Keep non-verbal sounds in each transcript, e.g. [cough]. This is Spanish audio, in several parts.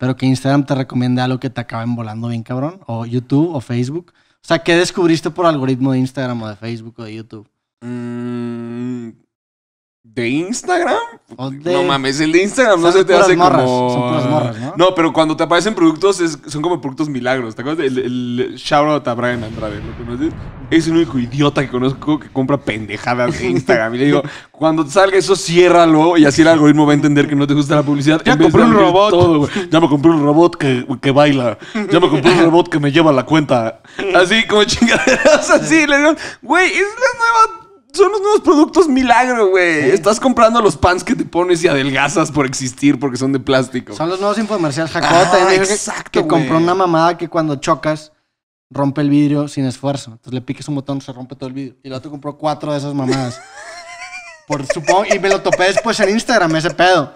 pero que Instagram te recomiende algo que te acaben volando bien cabrón, o YouTube o Facebook. O sea, ¿qué descubriste por algoritmo de Instagram o de Facebook o de YouTube? Mm, ¿De Instagram? No mames, el de Instagram no se te hace Son puras morras, ¿no? pero cuando te aparecen productos, son como productos milagros. ¿Te acuerdas? El, el shoutout a Brian Andrade, Es el único idiota que conozco que compra pendejadas de [laughs] Instagram. y le digo, cuando te salga eso, ciérralo. Y así el algoritmo va a entender que no te gusta la publicidad. Ya compré un robot. ya me compré un robot que, baila. Ya me compré un [laughs] robot que me lleva la cuenta. Así como chingaderas, así. Le digo, güey, es la nueva son los nuevos productos milagro, güey. Estás comprando los pants que te pones y adelgazas por existir porque son de plástico. Son los nuevos infomerciales Jacota. Ah, que, compró una mamada que cuando chocas rompe el vidrio sin esfuerzo. Entonces le piques un botón, se rompe todo el vidrio. Y el otro compró cuatro de esas mamadas. [laughs] Por, supongo, y me lo topé después en Instagram, ese pedo.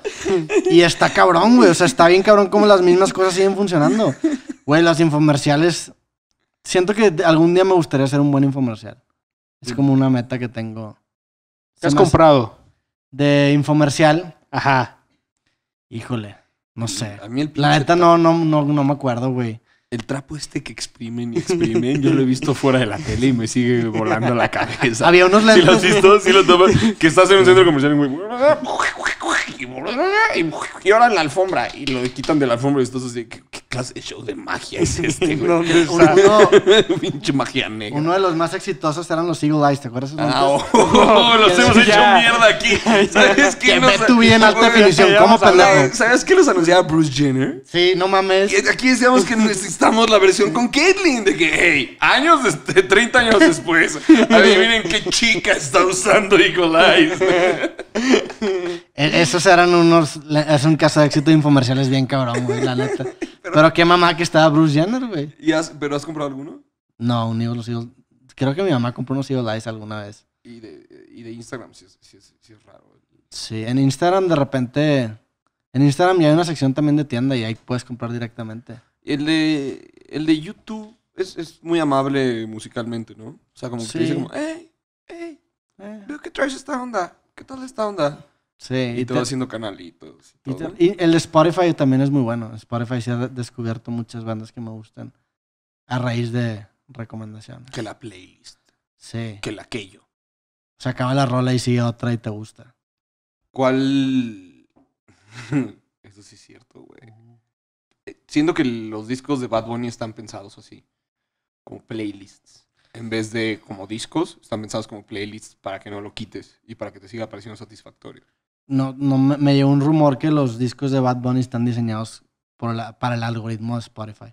Y está cabrón, güey. O sea, está bien cabrón como las mismas cosas siguen funcionando. Güey, las infomerciales. Siento que algún día me gustaría hacer un buen infomercial. Es como una meta que tengo. ¿Qué has comprado? De infomercial. Ajá. Híjole, no sé. A mí el La neta no, no, no, no me acuerdo, güey. El trapo este que exprimen y exprimen, yo lo he visto fuera de la tele y me sigue volando la cabeza. Había unos lentes. Si los has visto, si los tomas, que estás en un centro comercial güey, y, y ahora en la alfombra y lo quitan de la alfombra y estás así, ¿qué, Has de de magia es este, [laughs] güey? uno, [laughs] Pinche magia negra. uno de los más exitosos eran los Eagle Eyes, ¿te acuerdas? Ah, no, oh, [laughs] oh, los hemos hecho mierda aquí. ¿Sabes qué? Que ve bien alta definición, ¿cómo pendejo? ¿Sabes, qué los anunciaba Bruce Jenner? Sí, no mames. aquí decíamos que necesitamos la versión con Caitlyn, de que, hey, años, este, 30 años después, adivinen qué chica está usando Eagle Eyes. E-, esos eran unos. Es un caso de éxito de infomerciales bien cabrón, güey, la neta. [laughs] pero, qué mamá que estaba Bruce Jenner, güey. ¿Pero has comprado alguno? No, un Evil, los Creo que mi mamá compró unos Evil alguna vez. Y de, Instagram, sí, es raro. Sí, en Instagram de repente. En Instagram ya hay una sección también de tienda y ahí puedes comprar directamente. El de, el de YouTube es, muy amable musicalmente, ¿no? O sea, como que dice como, ¡Hey! Eh. traes esta onda. ¿Qué tal esta onda? Sí. Y, todo haciendo canalitos. Y, y, el Spotify también es muy bueno. Spotify se ha descubierto muchas bandas que me gustan a raíz de recomendaciones. Que la playlist. Sí. Que la aquello. Se acaba la rola y sigue otra y te gusta. ¿Cuál? [laughs] Eso sí es cierto, güey. Eh, siento que los discos de Bad Bunny están pensados así, como playlists. En vez de como discos, están pensados como playlists para que no lo quites y para que te siga pareciendo satisfactorio no, no me, llegó un rumor que los discos de Bad Bunny están diseñados para el algoritmo de Spotify.